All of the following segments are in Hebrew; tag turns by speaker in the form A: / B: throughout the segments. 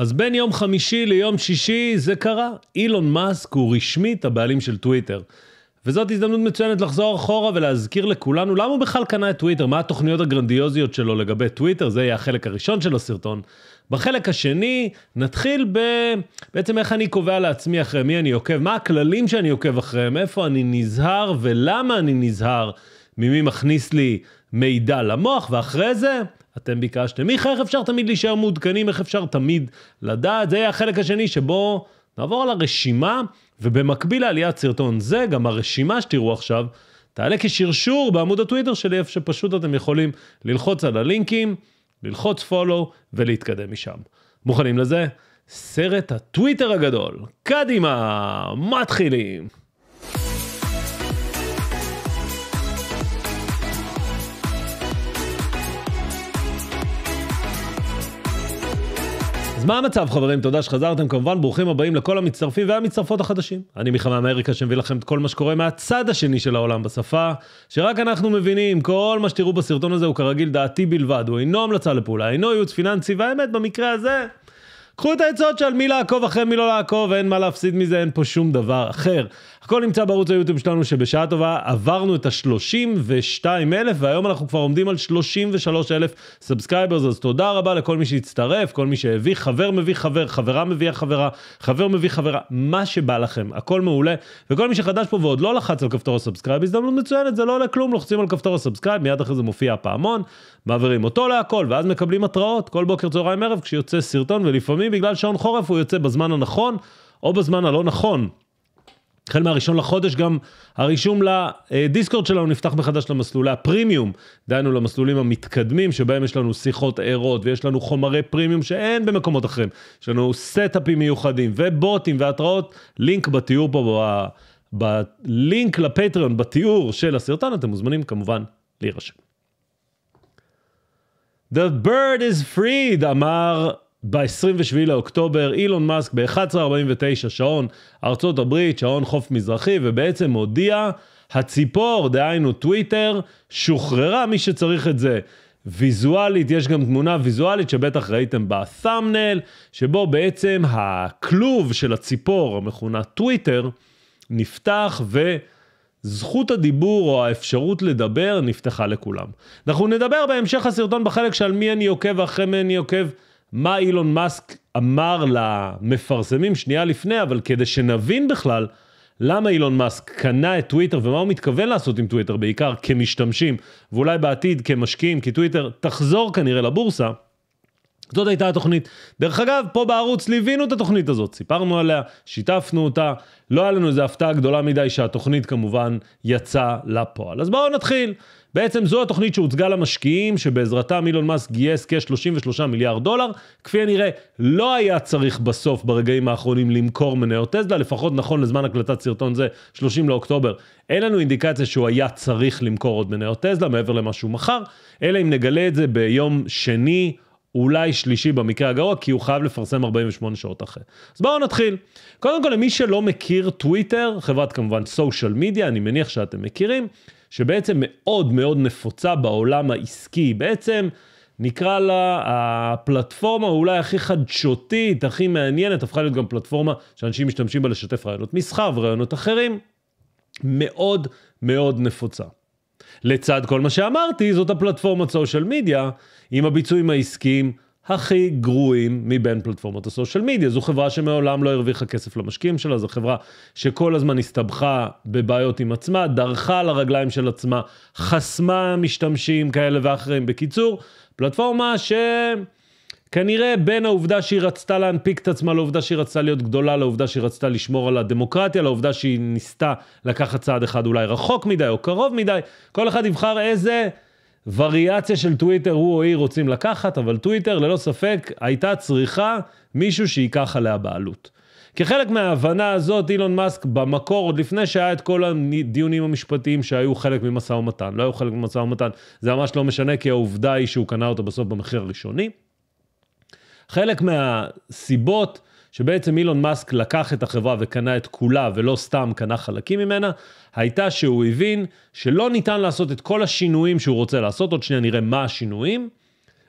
A: אז בין יום חמישי ליום שישי זה קרה. אילון מאסק הוא רשמית הבעלים של טוויטר. וזאת הזדמנות מצוינת לחזור אחורה ולהזכיר לכולנו למה הוא בכלל קנה את טוויטר, מה התוכניות הגרנדיוזיות שלו לגבי טוויטר, זה יהיה החלק הראשון של הסרטון. בחלק השני נתחיל ב... בעצם איך אני קובע לעצמי אחרי מי אני עוקב, מה הכללים שאני עוקב אחריהם, איפה אני נזהר ולמה אני נזהר, ממי מכניס לי מידע למוח, ואחרי זה אתם ביקשתם. מיכה, איך אפשר תמיד להישאר מעודכנים? איך אפשר תמיד לדעת? זה יהיה החלק השני שבו נעבור על הרשימה, ובמקביל לעליית סרטון זה, גם הרשימה שתראו עכשיו, תעלה כשרשור בעמוד הטוויטר שלי, איפה שפשוט אתם יכולים ללחוץ על הלינקים, ללחוץ פולו ולהתקדם משם. מוכנים לזה? סרט הטוויטר הגדול. קדימה, מתחילים. אז מה המצב חברים? תודה שחזרתם. כמובן, ברוכים הבאים לכל המצטרפים והמצטרפות החדשים. אני מיכה מאמריקה שמביא לכם את כל מה שקורה מהצד השני של העולם בשפה, שרק אנחנו מבינים, כל מה שתראו בסרטון הזה הוא כרגיל דעתי בלבד, הוא אינו המלצה לפעולה, אינו ייעוץ פיננסי, והאמת, במקרה הזה, קחו את העצות של מי לעקוב אחרי מי לא לעקוב, אין מה להפסיד מזה, אין פה שום דבר אחר. הכל נמצא בערוץ היוטיוב שלנו, שבשעה טובה עברנו את ה 32000 והיום אנחנו כבר עומדים על 33,000 אלף סאבסקייברס, אז תודה רבה לכל מי שהצטרף, כל מי שהביא, חבר מביא חבר, חברה מביאה חברה, חבר מביא חברה, מה שבא לכם, הכל מעולה. וכל מי שחדש פה ועוד לא לחץ על כפתור הסאבסקרייב, הזדמנות מצוינת, זה לא עולה כלום, לוחצים על כפתור הסאבסקרייב, מיד אחרי זה מופיע הפעמון, מעבירים אותו להכל, ואז מקבלים התראות כל בוקר, צהריים, ערב, כשיוצא סרטון, ולפעמים לפעמים בגלל שעון חורף הוא יוצא בזמן הנכון או בזמן הלא נכון. החל מהראשון לחודש גם הרישום לדיסקורד שלנו נפתח מחדש למסלולי הפרימיום, דהיינו למסלולים המתקדמים שבהם יש לנו שיחות ערות ויש לנו חומרי פרימיום שאין במקומות אחרים, יש לנו סטאפים מיוחדים ובוטים והתראות, לינק בתיאור פה, בלינק לפטריון בתיאור של הסרטון, אתם מוזמנים כמובן להירשם. The bird is freed, אמר ב-27 לאוקטובר, אילון מאסק ב-11.49 שעון ארצות הברית, שעון חוף מזרחי, ובעצם הודיע, הציפור, דהיינו טוויטר, שוחררה מי שצריך את זה. ויזואלית, יש גם תמונה ויזואלית שבטח ראיתם בסאמנל, שבו בעצם הכלוב של הציפור, המכונה טוויטר, נפתח ו... זכות הדיבור או האפשרות לדבר נפתחה לכולם. אנחנו נדבר בהמשך הסרטון בחלק שעל מי אני עוקב ואחרי מי אני עוקב מה אילון מאסק אמר למפרסמים שנייה לפני, אבל כדי שנבין בכלל למה אילון מאסק קנה את טוויטר ומה הוא מתכוון לעשות עם טוויטר, בעיקר כמשתמשים, ואולי בעתיד כמשקיעים, כי טוויטר תחזור כנראה לבורסה. זאת הייתה התוכנית. דרך אגב, פה בערוץ ליווינו את התוכנית הזאת, סיפרנו עליה, שיתפנו אותה, לא היה לנו איזו הפתעה גדולה מדי שהתוכנית כמובן יצאה לפועל. אז בואו נתחיל. בעצם זו התוכנית שהוצגה למשקיעים, שבעזרתה מילון מאסק גייס כ-33 מיליארד דולר. כפי הנראה, לא היה צריך בסוף, ברגעים האחרונים, למכור מניות טסלה, לפחות נכון לזמן הקלטת סרטון זה, 30 לאוקטובר. אין לנו אינדיקציה שהוא היה צריך למכור עוד מניות טסלה, מעבר למה שהוא מכר, אלא אם נגלה את זה ביום שני. אולי שלישי במקרה הגרוע, כי הוא חייב לפרסם 48 שעות אחרי. אז בואו נתחיל. קודם כל, למי שלא מכיר טוויטר, חברת כמובן סושיאל מדיה, אני מניח שאתם מכירים, שבעצם מאוד מאוד נפוצה בעולם העסקי. בעצם נקרא לה הפלטפורמה אולי הכי חדשותית, הכי מעניינת, הפכה להיות גם פלטפורמה שאנשים משתמשים בה לשתף רעיונות מסחר ורעיונות אחרים. מאוד מאוד נפוצה. לצד כל מה שאמרתי, זאת הפלטפורמת סושיאל מדיה, עם הביצועים העסקיים הכי גרועים מבין פלטפורמות הסושיאל מדיה. זו חברה שמעולם לא הרוויחה כסף למשקיעים שלה, זו חברה שכל הזמן הסתבכה בבעיות עם עצמה, דרכה על הרגליים של עצמה, חסמה משתמשים כאלה ואחרים. בקיצור, פלטפורמה ש... כנראה בין העובדה שהיא רצתה להנפיק את עצמה לעובדה שהיא רצתה להיות גדולה, לעובדה שהיא רצתה לשמור על הדמוקרטיה, לעובדה שהיא ניסתה לקחת צעד אחד אולי רחוק מדי או קרוב מדי, כל אחד יבחר איזה וריאציה של טוויטר הוא או היא רוצים לקחת, אבל טוויטר ללא ספק הייתה צריכה מישהו שייקח עליה בעלות. כחלק מההבנה הזאת, אילון מאסק במקור, עוד לפני שהיה את כל הדיונים המשפטיים שהיו חלק ממשא ומתן, לא היו חלק ממשא ומתן, זה ממש לא משנה, כי העובדה היא שהוא קנה אותה בסוף במחיר הראשוני. חלק מהסיבות שבעצם אילון מאסק לקח את החברה וקנה את כולה ולא סתם קנה חלקים ממנה, הייתה שהוא הבין שלא ניתן לעשות את כל השינויים שהוא רוצה לעשות, עוד שנייה נראה מה השינויים,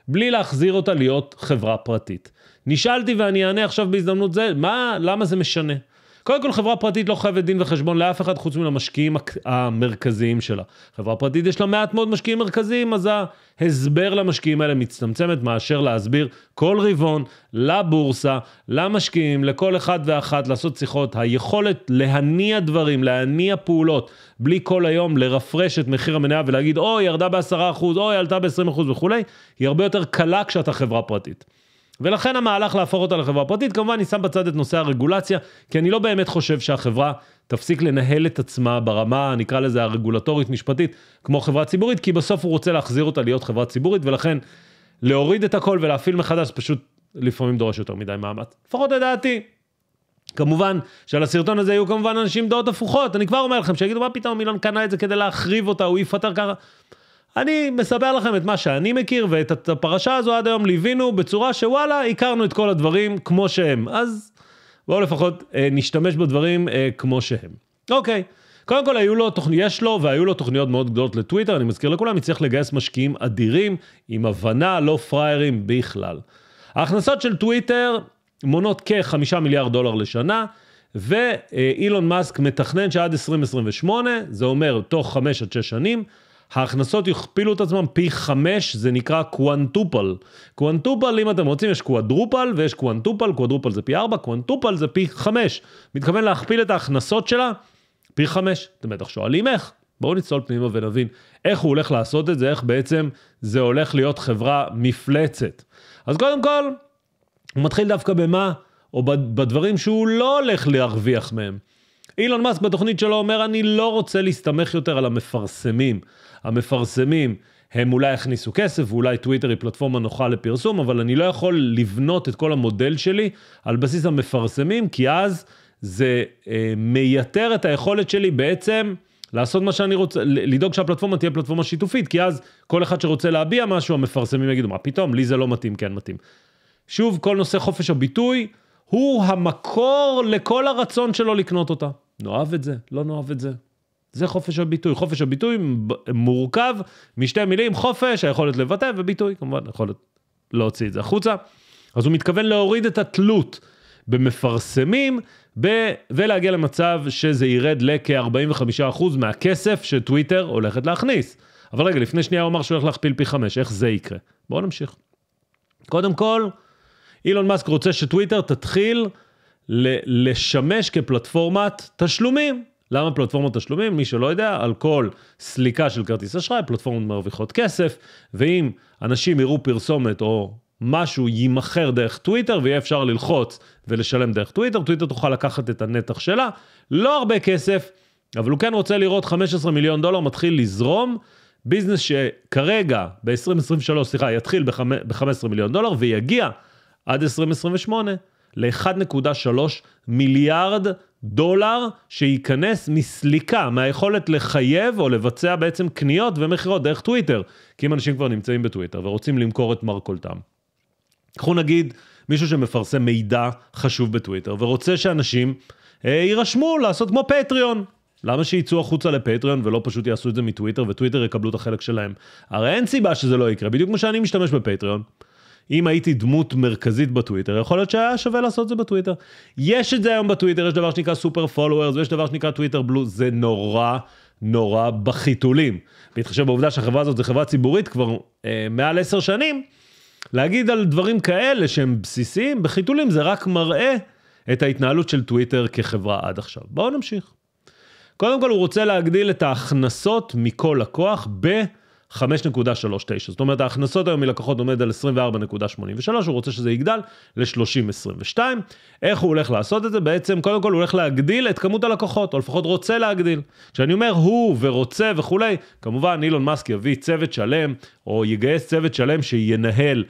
A: בלי להחזיר אותה להיות חברה פרטית. נשאלתי ואני אענה עכשיו בהזדמנות זה, מה, למה זה משנה? קודם כל, חברה פרטית לא חייבת דין וחשבון לאף אחד חוץ מלמשקיעים המרכזיים שלה. חברה פרטית יש לה מעט מאוד משקיעים מרכזיים, אז ההסבר למשקיעים האלה מצטמצמת מאשר להסביר כל רבעון לבורסה, למשקיעים, לכל אחד ואחת, לעשות שיחות. היכולת להניע דברים, להניע פעולות, בלי כל היום לרפרש את מחיר המניה ולהגיד, אוי, ירדה ב-10%, אוי, עלתה ב-20% וכולי, היא הרבה יותר קלה כשאתה חברה פרטית. ולכן המהלך להפוך אותה לחברה פרטית, כמובן אני שם בצד את נושא הרגולציה, כי אני לא באמת חושב שהחברה תפסיק לנהל את עצמה ברמה, נקרא לזה הרגולטורית-משפטית, כמו חברה ציבורית, כי בסוף הוא רוצה להחזיר אותה להיות חברה ציבורית, ולכן להוריד את הכל ולהפעיל מחדש, פשוט לפעמים דורש יותר מדי מאמץ. לפחות לדעתי, כמובן שעל הסרטון הזה יהיו כמובן אנשים דעות הפוכות, אני כבר אומר לכם שיגידו מה פתאום אילן קנה את זה כדי להחריב אותה, הוא יפטר ככה. אני מספר לכם את מה שאני מכיר, ואת הפרשה הזו עד היום ליווינו בצורה שוואלה, הכרנו את כל הדברים כמו שהם. אז בואו לפחות אה, נשתמש בדברים אה, כמו שהם. אוקיי. קודם כל, היו לו תוכניות, יש לו והיו לו תוכניות מאוד גדולות לטוויטר, אני מזכיר לכולם, הצליח לגייס משקיעים אדירים, עם הבנה, לא פראיירים בכלל. ההכנסות של טוויטר מונות כ-5 מיליארד דולר לשנה, ואילון מאסק מתכנן שעד 2028, זה אומר תוך 5 עד 6 שנים, ההכנסות יכפילו את עצמם פי חמש, זה נקרא קוונטופל. קוונטופל, אם אתם רוצים, יש קוואדרופל ויש קוונטופל, קוואדרופל זה פי ארבע, קוונטופל זה פי חמש. מתכוון להכפיל את ההכנסות שלה פי חמש. אתם בטח שואלים איך. בואו נצלול פנימה ונבין איך הוא הולך לעשות את זה, איך בעצם זה הולך להיות חברה מפלצת. אז קודם כל, הוא מתחיל דווקא במה, או בדברים שהוא לא הולך להרוויח מהם. אילון מאסק בתוכנית שלו אומר, אני לא רוצה להסתמך יותר על המפרסמים. המפרסמים הם אולי יכניסו כסף, ואולי טוויטר היא פלטפורמה נוחה לפרסום, אבל אני לא יכול לבנות את כל המודל שלי על בסיס המפרסמים, כי אז זה אה, מייתר את היכולת שלי בעצם לעשות מה שאני רוצה, לדאוג שהפלטפורמה תהיה פלטפורמה שיתופית, כי אז כל אחד שרוצה להביע משהו, המפרסמים יגידו, מה פתאום, לי זה לא מתאים, כן מתאים. שוב, כל נושא חופש הביטוי הוא המקור לכל הרצון שלו לקנות אותה. נאהב את זה, לא נאהב את זה, זה חופש הביטוי. חופש הביטוי מורכב משתי מילים, חופש, היכולת לבטא, וביטוי, כמובן, היכולת להוציא את זה החוצה. אז הוא מתכוון להוריד את התלות במפרסמים, ב- ולהגיע למצב שזה ירד לכ-45% מהכסף שטוויטר הולכת להכניס. אבל רגע, לפני שנייה הוא אמר שהוא הולך להכפיל פי חמש, איך זה יקרה? בואו נמשיך. קודם כל, אילון מאסק רוצה שטוויטר תתחיל ל- לשמש כפלטפורמת תשלומים. למה פלטפורמות תשלומים? מי שלא יודע, על כל סליקה של כרטיס אשראי, פלטפורמות מרוויחות כסף, ואם אנשים יראו פרסומת או משהו יימכר דרך טוויטר ויהיה אפשר ללחוץ ולשלם דרך טוויטר, טוויטר תוכל לקחת את הנתח שלה, לא הרבה כסף, אבל הוא כן רוצה לראות 15 מיליון דולר מתחיל לזרום, ביזנס שכרגע, ב-2023, סליחה, יתחיל ב-15 מיליון דולר ויגיע עד 2028 ל-1.3 מיליארד דולר שייכנס מסליקה, מהיכולת לחייב או לבצע בעצם קניות ומכירות דרך טוויטר. כי אם אנשים כבר נמצאים בטוויטר ורוצים למכור את מרכולתם. קחו נגיד מישהו שמפרסם מידע חשוב בטוויטר ורוצה שאנשים אה, יירשמו לעשות כמו פטריון. למה שיצאו החוצה לפטריון ולא פשוט יעשו את זה מטוויטר וטוויטר יקבלו את החלק שלהם? הרי אין סיבה שזה לא יקרה, בדיוק כמו שאני משתמש בפטריון. אם הייתי דמות מרכזית בטוויטר, יכול להיות שהיה שווה לעשות את זה בטוויטר. יש את זה היום בטוויטר, יש דבר שנקרא סופר פולוורס, ויש דבר שנקרא טוויטר בלו, זה נורא נורא בחיתולים. בהתחשב בעובדה שהחברה הזאת זו חברה ציבורית כבר אה, מעל עשר שנים, להגיד על דברים כאלה שהם בסיסיים, בחיתולים זה רק מראה את ההתנהלות של טוויטר כחברה עד עכשיו. בואו נמשיך. קודם כל הוא רוצה להגדיל את ההכנסות מכל לקוח ב... 5.39. זאת אומרת, ההכנסות היום מלקוחות עומד על 24.83, הוא רוצה שזה יגדל ל-30.22. איך הוא הולך לעשות את זה? בעצם, קודם כל הוא הולך להגדיל את כמות הלקוחות, או לפחות רוצה להגדיל. כשאני אומר הוא ורוצה וכולי, כמובן אילון מאסק יביא צוות שלם, או יגייס צוות שלם שינהל.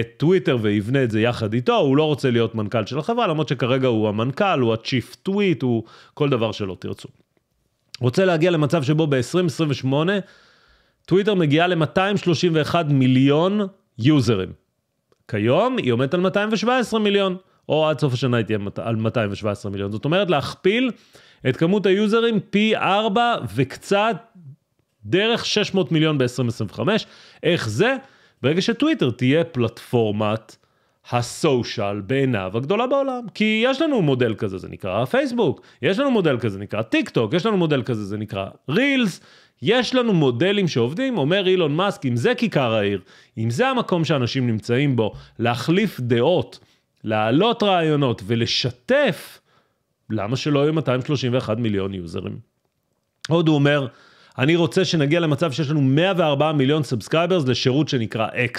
A: את טוויטר ויבנה את זה יחד איתו, הוא לא רוצה להיות מנכ"ל של החברה, למרות שכרגע הוא המנכ"ל, הוא ה-chief tweet, הוא כל דבר שלא תרצו. רוצה להגיע למצב שבו ב-2028 טוויטר מגיעה ל-231 מיליון יוזרים. כיום היא עומדת על 217 מיליון, או עד סוף השנה היא תהיה על 217 מיליון. זאת אומרת להכפיל את כמות היוזרים פי 4 וקצת דרך 600 מיליון ב-2025. איך זה? ברגע שטוויטר תהיה פלטפורמת הסושיאל בעיניו הגדולה בעולם. כי יש לנו מודל כזה, זה נקרא פייסבוק, יש לנו מודל כזה, זה נקרא טיק טוק, יש לנו מודל כזה, זה נקרא רילס. יש לנו מודלים שעובדים, אומר אילון מאסק, אם זה כיכר העיר, אם זה המקום שאנשים נמצאים בו, להחליף דעות, להעלות רעיונות ולשתף, למה שלא יהיו 231 מיליון יוזרים? עוד הוא אומר, אני רוצה שנגיע למצב שיש לנו 104 מיליון סאבסקייברס לשירות שנקרא X.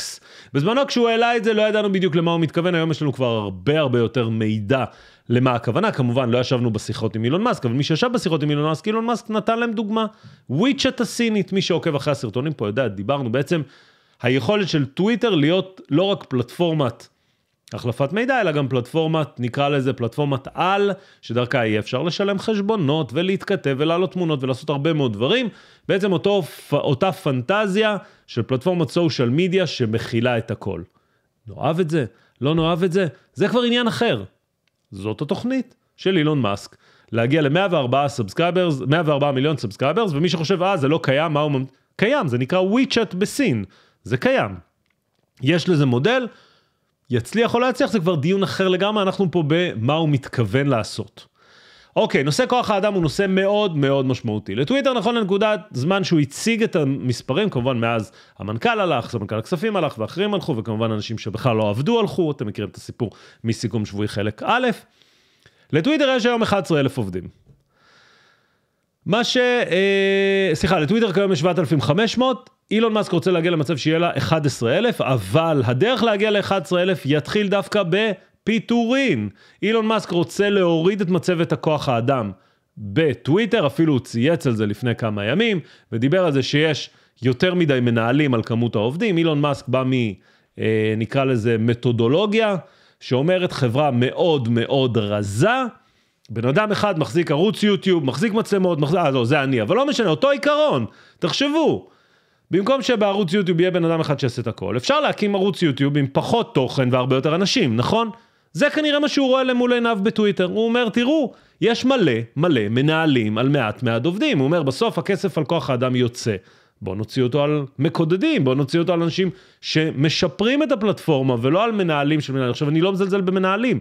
A: בזמנו כשהוא העלה את זה לא ידענו בדיוק למה הוא מתכוון, היום יש לנו כבר הרבה הרבה יותר מידע למה הכוונה, כמובן לא ישבנו בשיחות עם אילון מאסק, אבל מי שישב בשיחות עם אילון מאסק, אילון מאסק נתן להם דוגמה, וויצ'ט הסינית, מי שעוקב אחרי הסרטונים פה יודע, דיברנו בעצם, היכולת של טוויטר להיות לא רק פלטפורמת החלפת מידע, אלא גם פלטפורמת, נקרא לזה פלטפורמת על, שדרכה יהיה אפשר לשלם חשבונות ולהתכתב ולהעלות תמונות ולעשות הרבה מאוד דברים. בעצם אותו, אותה פנטזיה של פלטפורמת סושיאל מדיה שמכילה את הכל. נאהב את זה? לא נאהב את זה? זה כבר עניין אחר. זאת התוכנית של אילון מאסק, להגיע ל-104 סאבסקייברס, 104 מיליון סאבסקייברס, ומי שחושב, אה, זה לא קיים, מה הוא... קיים, זה נקרא וויצ'אט בסין, זה קיים. יש לזה מודל, יצליח או לא יצליח, זה כבר דיון אחר לגמרי, אנחנו פה במה הוא מתכוון לעשות. אוקיי, נושא כוח האדם הוא נושא מאוד מאוד משמעותי. לטוויטר נכון לנקודת זמן שהוא הציג את המספרים, כמובן מאז המנכ"ל הלך, סמנכ"ל הכספים הלך ואחרים הלכו, וכמובן אנשים שבכלל לא עבדו הלכו, אתם מכירים את הסיפור מסיכום שבועי חלק א'. לטוויטר יש היום 11,000 עובדים. מה ש... אה, סליחה, לטוויטר כיום יש 7,500, אילון מאסק רוצה להגיע למצב שיהיה לה 11,000, אבל הדרך להגיע ל-11,000 יתחיל דווקא ב... פיטורין. אילון מאסק רוצה להוריד את מצבת הכוח האדם בטוויטר, אפילו הוא צייץ על זה לפני כמה ימים, ודיבר על זה שיש יותר מדי מנהלים על כמות העובדים. אילון מאסק בא מ... אה, נקרא לזה מתודולוגיה, שאומרת חברה מאוד מאוד רזה. בן אדם אחד מחזיק ערוץ יוטיוב, מחזיק מצלמות, מחזיק... אה, לא, זה אני, אבל לא משנה, אותו עיקרון. תחשבו, במקום שבערוץ יוטיוב יהיה בן אדם אחד שיעשה את הכל, אפשר להקים ערוץ יוטיוב עם פחות תוכן והרבה יותר אנשים, נכון? זה כנראה מה שהוא רואה למול עיניו בטוויטר. הוא אומר, תראו, יש מלא מלא מנהלים על מעט מעט עובדים. הוא אומר, בסוף הכסף על כוח האדם יוצא. בואו נוציא אותו על מקודדים, בואו נוציא אותו על אנשים שמשפרים את הפלטפורמה ולא על מנהלים של מנהלים. עכשיו, אני לא מזלזל במנהלים,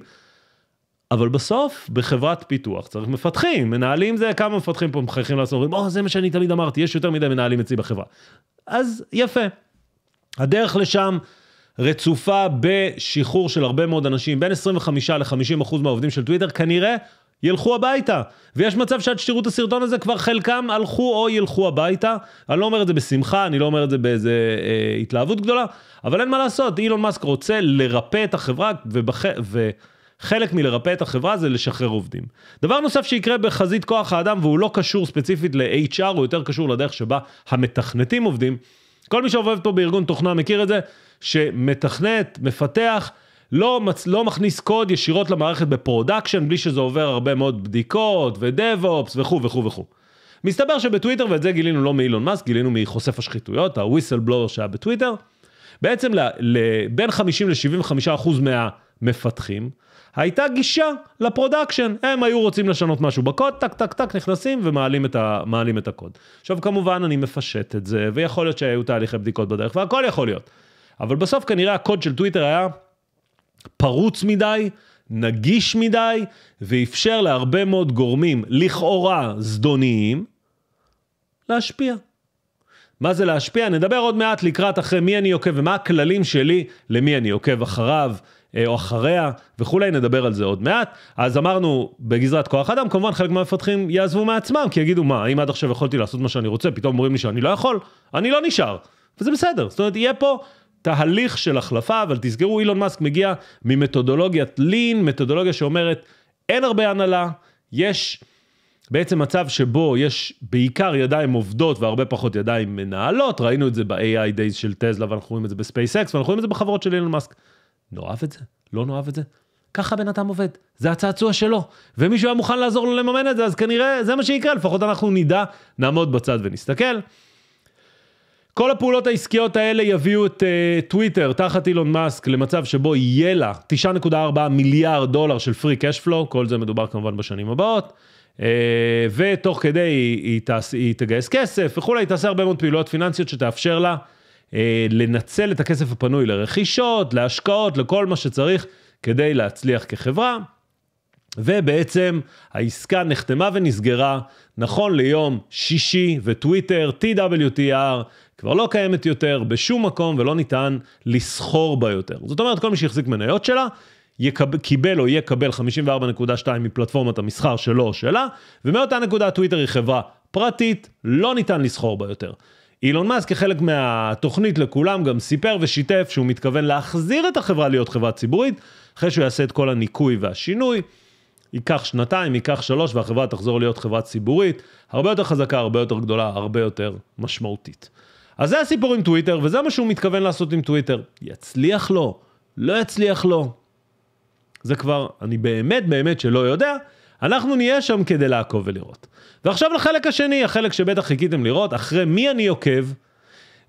A: אבל בסוף, בחברת פיתוח צריך מפתחים. מנהלים זה כמה מפתחים פה מחייכים לעשות, אומרים, או, זה מה שאני תמיד אמרתי, יש יותר מדי מנהלים אצלי בחברה. אז יפה. הדרך לשם רצופה בשחרור של הרבה מאוד אנשים, בין 25 ל-50 אחוז מהעובדים של טוויטר, כנראה ילכו הביתה. ויש מצב שעד שתראו את הסרטון הזה, כבר חלקם הלכו או ילכו הביתה. אני לא אומר את זה בשמחה, אני לא אומר את זה באיזה אה, התלהבות גדולה, אבל אין מה לעשות, אילון מאסק רוצה לרפא את החברה, ובח... וחלק מלרפא את החברה זה לשחרר עובדים. דבר נוסף שיקרה בחזית כוח האדם, והוא לא קשור ספציפית ל-HR, הוא יותר קשור לדרך שבה המתכנתים עובדים. כל מי שעובד פה בארגון תוכנה מכיר את זה, שמתכנת, מפתח, לא, מצ... לא מכניס קוד ישירות למערכת בפרודקשן, בלי שזה עובר הרבה מאוד בדיקות, ודאב-אופס, וכו' וכו' וכו'. מסתבר שבטוויטר, ואת זה גילינו לא מאילון מאסק, גילינו מחושף השחיתויות, הוויסל בלואוור שהיה בטוויטר, בעצם לבין 50 ל-75 אחוז מהמפתחים, הייתה גישה לפרודקשן, הם היו רוצים לשנות משהו בקוד, טק טק טק נכנסים ומעלים את, ה, את הקוד. עכשיו כמובן אני מפשט את זה, ויכול להיות שהיו תהליכי בדיקות בדרך והכל יכול להיות. אבל בסוף כנראה הקוד של טוויטר היה פרוץ מדי, נגיש מדי, ואפשר להרבה מאוד גורמים, לכאורה זדוניים, להשפיע. מה זה להשפיע? נדבר עוד מעט לקראת אחרי מי אני עוקב ומה הכללים שלי למי אני עוקב אחריו אה, או אחריה וכולי, נדבר על זה עוד מעט. אז אמרנו, בגזרת כוח אדם, כמובן חלק מהמפתחים יעזבו מעצמם, כי יגידו, מה, אם עד עכשיו יכולתי לעשות מה שאני רוצה, פתאום אומרים לי שאני לא יכול, אני לא נשאר. וזה בסדר, זאת אומרת, יהיה פה תהליך של החלפה, אבל תסגרו, אילון מאסק מגיע ממתודולוגיית לין, מתודולוגיה שאומרת, אין הרבה הנהלה, יש בעצם מצב שבו יש בעיקר ידיים עובדות והרבה פחות ידיים מנהלות, ראינו את זה ב-AI Days של טזלה, ואנחנו רואים את זה בספייסקס, ואנחנו רואים את זה בחברות של אילון מאסק. נאהב את זה? לא נאהב את זה? ככה בן אדם עובד, זה הצעצוע שלו, ומישהו היה מוכן לעזור לו לממן את זה, אז כנראה זה מה שיקרה, לפחות אנחנו נדע, נעמוד בצד ונסתכל. כל הפעולות העסקיות האלה יביאו את uh, אה, טוויטר תחת אילון מאסק למצב שבו יהיה לה 9.4 מיליארד דולר של פרי קאש פלואו, כל זה מדובר כמובן בשנים הבאות, uh, ותוך כדי היא, היא, תעש, היא תגייס כסף וכולי, היא תעשה הרבה מאוד פעילויות פיננסיות שתאפשר לה uh, לנצל את הכסף הפנוי לרכישות, להשקעות, לכל מה שצריך כדי להצליח כחברה. ובעצם העסקה נחתמה ונסגרה נכון ליום שישי וטוויטר, TWTR, כבר לא קיימת יותר בשום מקום ולא ניתן לסחור בה יותר. זאת אומרת, כל מי שהחזיק מניות שלה, יקב, קיבל או יקבל 54.2 מפלטפורמת המסחר שלו או שלה, ומאותה נקודה טוויטר היא חברה פרטית, לא ניתן לסחור בה יותר. אילון מאסק כחלק מהתוכנית לכולם גם סיפר ושיתף שהוא מתכוון להחזיר את החברה להיות חברה ציבורית, אחרי שהוא יעשה את כל הניקוי והשינוי. ייקח שנתיים, ייקח שלוש, והחברה תחזור להיות חברה ציבורית, הרבה יותר חזקה, הרבה יותר גדולה, הרבה יותר משמעותית. אז זה הסיפור עם טוויטר, וזה מה שהוא מתכוון לעשות עם טוויטר. יצליח לו, לא יצליח לו. זה כבר, אני באמת באמת שלא יודע, אנחנו נהיה שם כדי לעקוב ולראות. ועכשיו לחלק השני, החלק שבטח חיכיתם לראות, אחרי מי אני עוקב,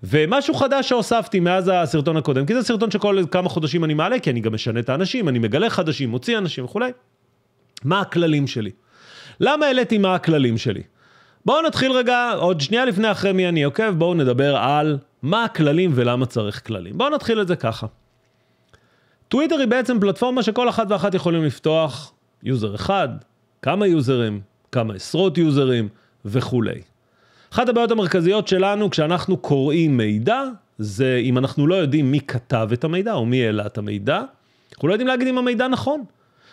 A: ומשהו חדש שהוספתי מאז הסרטון הקודם, כי זה סרטון שכל כמה חודשים אני מעלה, כי אני גם משנה את האנשים, אני מגלה חדשים, מוציא אנשים וכולי. מה הכללים שלי? למה העליתי מה הכללים שלי? בואו נתחיל רגע, עוד שנייה לפני אחרי מי אני עוקב, בואו נדבר על מה הכללים ולמה צריך כללים. בואו נתחיל את זה ככה. טוויטר היא בעצם פלטפורמה שכל אחת ואחת יכולים לפתוח יוזר אחד, כמה יוזרים, כמה עשרות יוזרים וכולי. אחת הבעיות המרכזיות שלנו כשאנחנו קוראים מידע, זה אם אנחנו לא יודעים מי כתב את המידע או מי העלה את המידע, אנחנו לא יודעים להגיד אם המידע נכון.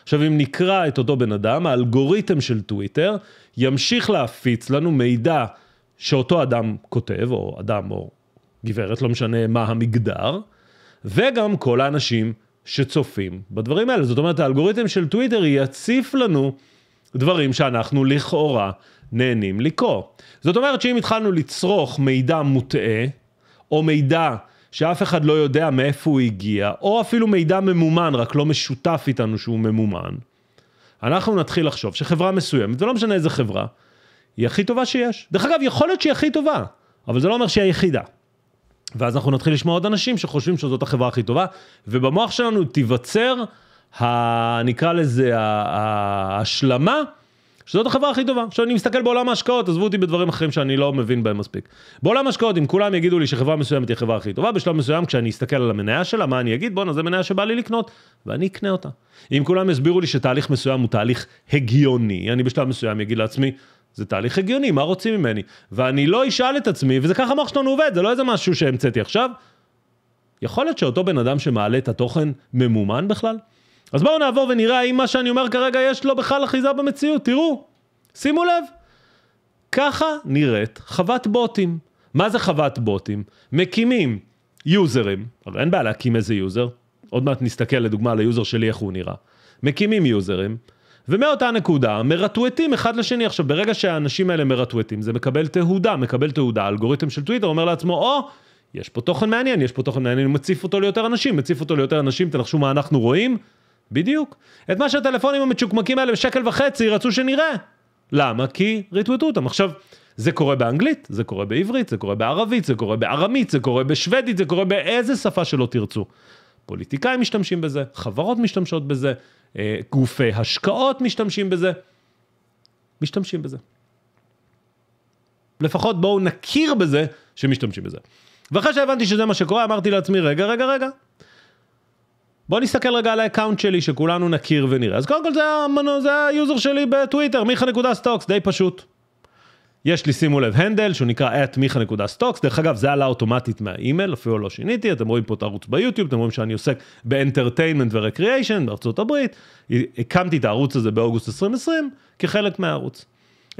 A: עכשיו, אם נקרא את אותו בן אדם, האלגוריתם של טוויטר ימשיך להפיץ לנו מידע שאותו אדם כותב, או אדם או גברת, לא משנה מה המגדר, וגם כל האנשים שצופים בדברים האלה. זאת אומרת, האלגוריתם של טוויטר יציף לנו דברים שאנחנו לכאורה נהנים לקרוא. זאת אומרת שאם התחלנו לצרוך מידע מוטעה, או מידע שאף אחד לא יודע מאיפה הוא הגיע, או אפילו מידע ממומן, רק לא משותף איתנו שהוא ממומן, אנחנו נתחיל לחשוב שחברה מסוימת, ולא משנה איזה חברה, היא הכי טובה שיש. דרך אגב, יכול להיות שהיא הכי טובה, אבל זה לא אומר שהיא היחידה. ואז אנחנו נתחיל לשמוע עוד אנשים שחושבים שזאת החברה הכי טובה, ובמוח שלנו תיווצר, ה... נקרא לזה, ההשלמה. ה... שזאת החברה הכי טובה. עכשיו אני מסתכל בעולם ההשקעות, עזבו אותי בדברים אחרים שאני לא מבין בהם מספיק. בעולם ההשקעות, אם כולם יגידו לי שחברה מסוימת היא החברה הכי טובה, בשלב מסוים כשאני אסתכל על המניה שלה, מה אני אגיד? בואנה, זו מניה שבא לי לקנות, ואני אקנה אותה. אם כולם יסבירו לי שתהליך מסוים הוא תהליך הגיוני, אני בשלב מסוים אגיד לעצמי, זה תהליך הגיוני, מה רוצים ממני? ואני לא אשאל את עצמי, וזה ככה המוח שלנו עובד, זה לא איזה משהו שהמצאתי עכשיו. יכול להיות שאותו בן אדם שמעלה את התוכן ממומן בכלל? אז בואו נעבור ונראה האם מה שאני אומר כרגע יש לו בכלל אחיזה במציאות. תראו, שימו לב. ככה נראית חוות בוטים. מה זה חוות בוטים? מקימים יוזרים, אבל אין בעיה להקים איזה יוזר, עוד מעט נסתכל לדוגמה על היוזר שלי איך הוא נראה. מקימים יוזרים, ומאותה נקודה מרטווטים אחד לשני. עכשיו, ברגע שהאנשים האלה מרטווטים, זה מקבל תהודה, מקבל תהודה. אלגוריתם של טוויטר אומר לעצמו, או, oh, יש פה תוכן מעניין, יש פה תוכן מעניין, הוא מציף אותו ליותר אנשים, מציף אותו ליותר אנשים, תנחשו מה אנחנו רואים? בדיוק. את מה שהטלפונים המצ'וקמקים האלה בשקל וחצי רצו שנראה. למה? כי ריטווטו אותם. עכשיו, זה קורה באנגלית, זה קורה בעברית, זה קורה בערבית, זה קורה בארמית, זה קורה בשוודית, זה קורה באיזה שפה שלא תרצו. פוליטיקאים משתמשים בזה, חברות משתמשות בזה, אה, גופי השקעות משתמשים בזה. משתמשים בזה. לפחות בואו נכיר בזה שמשתמשים בזה. ואחרי שהבנתי שזה מה שקורה, אמרתי לעצמי, רגע, רגע, רגע. בוא נסתכל רגע על האקאונט שלי שכולנו נכיר ונראה. אז קודם כל זה, המנו, זה היוזר שלי בטוויטר, מיכה.סטוקס, די פשוט. יש לי, שימו לב, הנדל שהוא נקרא את מיכה.סטוקס, דרך אגב זה עלה אוטומטית מהאימייל, אפילו לא שיניתי, אתם רואים פה את הערוץ ביוטיוב, אתם רואים שאני עוסק באנטרטיינמנט ורקריאיישן בארצות הברית, הקמתי את הערוץ הזה באוגוסט 2020 כחלק מהערוץ.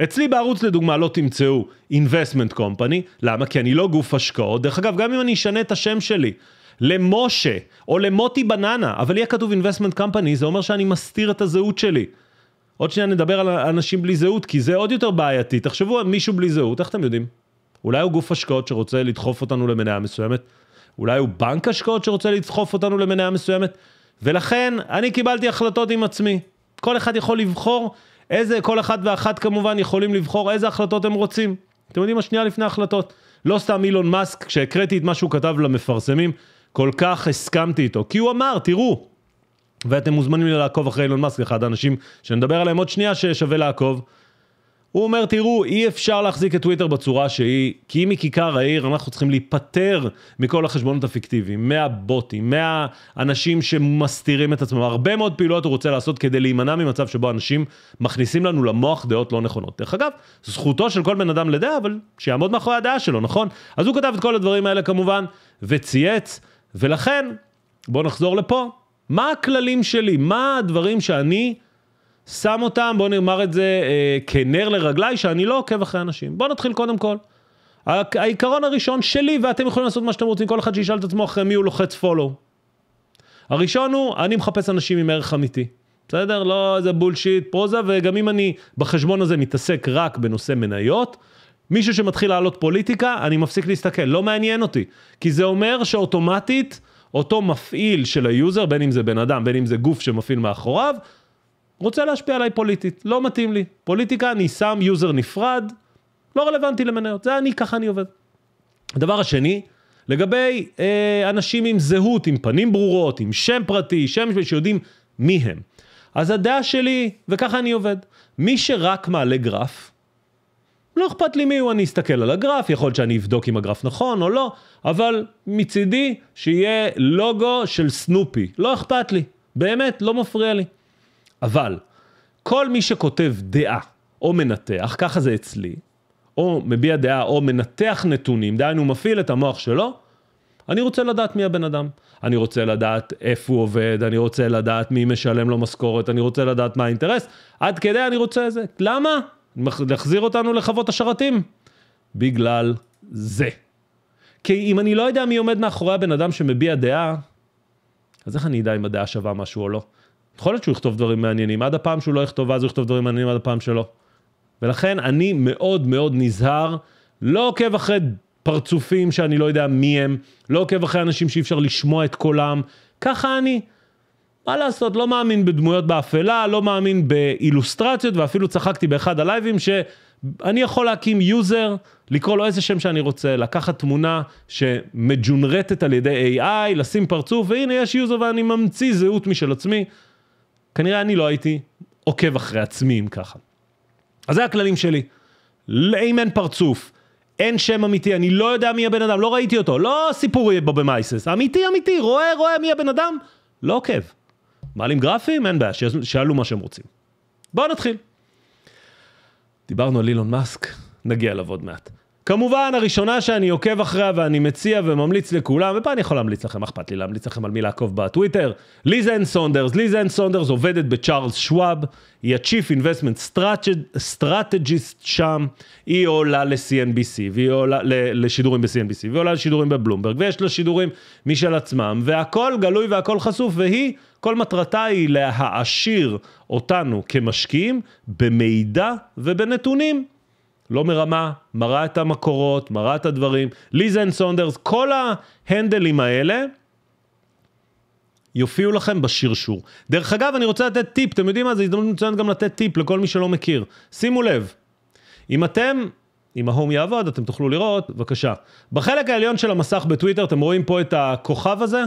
A: אצלי בערוץ לדוגמה לא תמצאו investment company, למה? כי אני לא גוף השקעות, דרך אגב גם אם אני אשנה את השם שלי למשה או למוטי בננה, אבל יהיה כתוב investment company, זה אומר שאני מסתיר את הזהות שלי. עוד שנייה נדבר על אנשים בלי זהות, כי זה עוד יותר בעייתי. תחשבו על מישהו בלי זהות, איך אתם יודעים? אולי הוא גוף השקעות שרוצה לדחוף אותנו למניה מסוימת? אולי הוא בנק השקעות שרוצה לדחוף אותנו למניה מסוימת? ולכן, אני קיבלתי החלטות עם עצמי. כל אחד יכול לבחור איזה, כל אחת ואחת כמובן יכולים לבחור איזה החלטות הם רוצים. אתם יודעים, מה שנייה לפני ההחלטות. לא סתם אילון מאסק, כשהקראתי את מה שהוא כתב למפרסמים, כל כך הסכמתי איתו, כי הוא אמר, תראו, ואתם מוזמנים לעקוב אחרי אילון מאסק, אחד האנשים שנדבר עליהם עוד שנייה ששווה לעקוב. הוא אומר, תראו, אי אפשר להחזיק את טוויטר בצורה שהיא, כי אם היא כיכר העיר, אנחנו צריכים להיפטר מכל החשבונות הפיקטיביים, מהבוטים, מהאנשים שמסתירים את עצמם. הרבה מאוד פעילויות הוא רוצה לעשות כדי להימנע ממצב שבו אנשים מכניסים לנו למוח דעות לא נכונות. דרך אגב, זכותו של כל בן אדם לדעה, אבל שיעמוד מאחורי הדעה שלו, נכון? אז הוא כתב את כל הדברים האלה כמובן, וצייץ. ולכן, בואו נחזור לפה. מה הכללים שלי? מה הדברים שאני שם אותם, בואו נאמר את זה אה, כנר לרגליי, שאני לא עוקב אחרי אנשים. בואו נתחיל קודם כל. העיקרון הראשון שלי, ואתם יכולים לעשות מה שאתם רוצים, כל אחד שישאל את עצמו אחרי מי הוא לוחץ פולו. הראשון הוא, אני מחפש אנשים עם ערך אמיתי. בסדר? לא איזה בולשיט פרוזה, וגם אם אני בחשבון הזה מתעסק רק בנושא מניות, מישהו שמתחיל לעלות פוליטיקה, אני מפסיק להסתכל, לא מעניין אותי. כי זה אומר שאוטומטית, אותו מפעיל של היוזר, בין אם זה בן אדם, בין אם זה גוף שמפעיל מאחוריו, רוצה להשפיע עליי פוליטית, לא מתאים לי. פוליטיקה, אני שם יוזר נפרד, לא רלוונטי למניות, זה אני, ככה אני עובד. הדבר השני, לגבי אה, אנשים עם זהות, עם פנים ברורות, עם שם פרטי, שם שיודעים מי הם. אז הדעה שלי, וככה אני עובד, מי שרק מעלה גרף, לא אכפת לי מי הוא, אני אסתכל על הגרף, יכול להיות שאני אבדוק אם הגרף נכון או לא, אבל מצידי שיהיה לוגו של סנופי, לא אכפת לי, באמת, לא מפריע לי. אבל כל מי שכותב דעה או מנתח, ככה זה אצלי, או מביע דעה או מנתח נתונים, דהיינו מפעיל את המוח שלו, אני רוצה לדעת מי הבן אדם. אני רוצה לדעת איפה הוא עובד, אני רוצה לדעת מי משלם לו משכורת, אני רוצה לדעת מה האינטרס, עד כדי אני רוצה את זה. למה? להחזיר אותנו לחוות השרתים? בגלל זה. כי אם אני לא יודע מי עומד מאחורי הבן אדם שמביע דעה, אז איך אני אדע אם הדעה שווה משהו או לא? יכול להיות שהוא יכתוב דברים מעניינים, עד הפעם שהוא לא יכתוב, ואז הוא יכתוב דברים מעניינים עד הפעם שלא. ולכן אני מאוד מאוד נזהר, לא עוקב אחרי פרצופים שאני לא יודע מי הם, לא עוקב אחרי אנשים שאי אפשר לשמוע את קולם, ככה אני. מה לעשות, לא מאמין בדמויות באפלה, לא מאמין באילוסטרציות, ואפילו צחקתי באחד הלייבים שאני יכול להקים יוזר, לקרוא לו איזה שם שאני רוצה, לקחת תמונה שמג'ונרטת על ידי AI, לשים פרצוף, והנה יש יוזר ואני ממציא זהות משל עצמי. כנראה אני לא הייתי עוקב אחרי עצמי אם ככה. אז זה הכללים שלי. אם אין פרצוף, אין שם אמיתי, אני לא יודע מי הבן אדם, לא ראיתי אותו, לא סיפור יהיה בו במייסס, אמיתי אמיתי, רואה רואה מי הבן אדם, לא עוקב. מעלים גרפים, אין בעיה, שיעלו מה שהם רוצים. בואו נתחיל. דיברנו על אילון מאסק, נגיע אליו עוד מעט. כמובן, הראשונה שאני עוקב אחריה ואני מציע וממליץ לכולם, ופה אני יכול להמליץ לכם, אכפת לי להמליץ לכם על מי לעקוב בטוויטר, ליז אנד סונדרס, ליז אנד סונדרס עובדת בצ'ארלס שוואב, היא ה-Chief Investment Strategist שם, היא עולה ל-CNBC, והיא עולה לשידורים ב-CNBC, והיא עולה לשידורים בבלומברג, ויש לה שידורים משל עצמם, והכל גלוי והכל חשוף, והיא כל מטרתה היא להעשיר אותנו כמשקיעים במידע ובנתונים. לא מרמה, מראה את המקורות, מראה את הדברים. ליזן סונדרס, כל ההנדלים האלה יופיעו לכם בשרשור. דרך אגב, אני רוצה לתת טיפ, אתם יודעים מה? זו הזדמנות מצוינת גם לתת טיפ לכל מי שלא מכיר. שימו לב, אם אתם אם ההום יעבוד, אתם תוכלו לראות, בבקשה. בחלק העליון של המסך בטוויטר, אתם רואים פה את הכוכב הזה?